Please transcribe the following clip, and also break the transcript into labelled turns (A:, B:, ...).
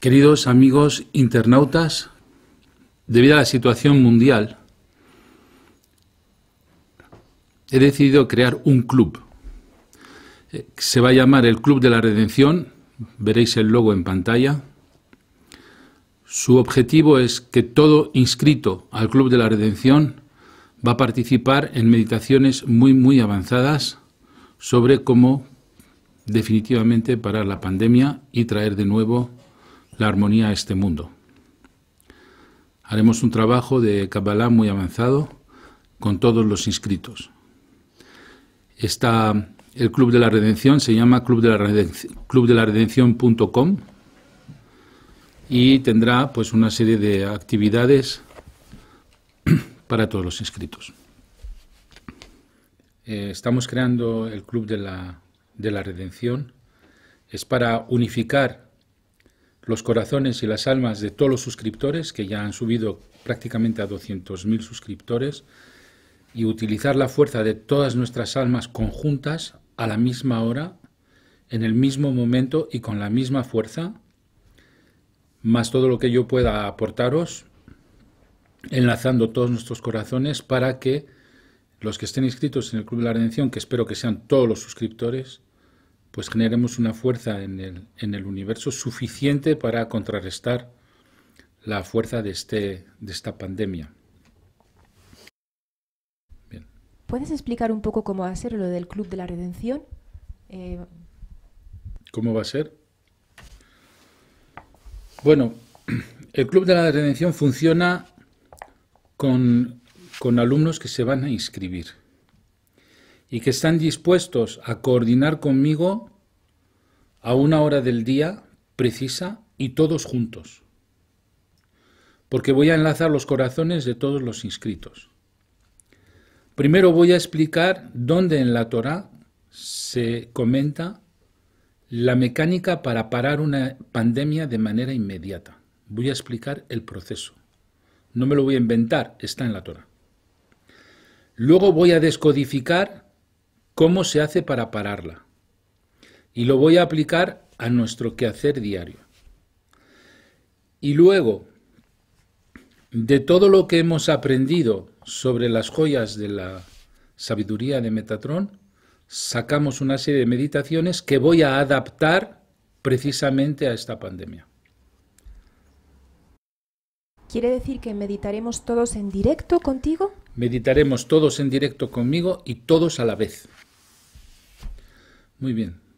A: Queridos amigos internautas, debido a la situación mundial, he decidido crear un club. Se va a llamar el Club de la Redención, veréis el logo en pantalla. Su objetivo es que todo inscrito al Club de la Redención va a participar en meditaciones muy, muy avanzadas sobre cómo definitivamente parar la pandemia y traer de nuevo la armonía a este mundo. Haremos un trabajo de cabalá muy avanzado con todos los inscritos. Está el Club de la Redención, se llama Club de la Redención, clubdelaredención.com y tendrá pues una serie de actividades para todos los inscritos. Eh, estamos creando el Club de la, de la Redención. Es para unificar los corazones y las almas de todos los suscriptores, que ya han subido prácticamente a 200.000 suscriptores, y utilizar la fuerza de todas nuestras almas conjuntas a la misma hora, en el mismo momento y con la misma fuerza, más todo lo que yo pueda aportaros, enlazando todos nuestros corazones para que los que estén inscritos en el Club de la Redención, que espero que sean todos los suscriptores, pues generemos una fuerza en el, en el universo suficiente para contrarrestar la fuerza de, este, de esta pandemia. ¿Puedes explicar un poco cómo va a ser lo del Club de la Redención? Eh, ¿Cómo va a ser? Bueno, el Club de la Redención funciona con alumnos que se van a inscribir y que están dispuestos a coordinar conmigo a una hora del día precisa y todos juntos. Porque voy a enlazar los corazones de todos los inscritos. Primero voy a explicar dónde en la Torah se comenta la mecánica para parar una pandemia de manera inmediata. Voy a explicar el proceso. No me lo voy a inventar, está en la Torah. Luego voy a descodificar cómo se hace para pararla. Y lo voy a aplicar a nuestro quehacer diario. Y luego, de todo lo que hemos aprendido sobre las joyas de la sabiduría de Metatrón, sacamos una serie de meditaciones que voy a adaptar precisamente a esta pandemia. ¿Quiere decir que meditaremos todos en directo contigo? Meditaremos todos en directo conmigo y todos a la vez. Muy bien.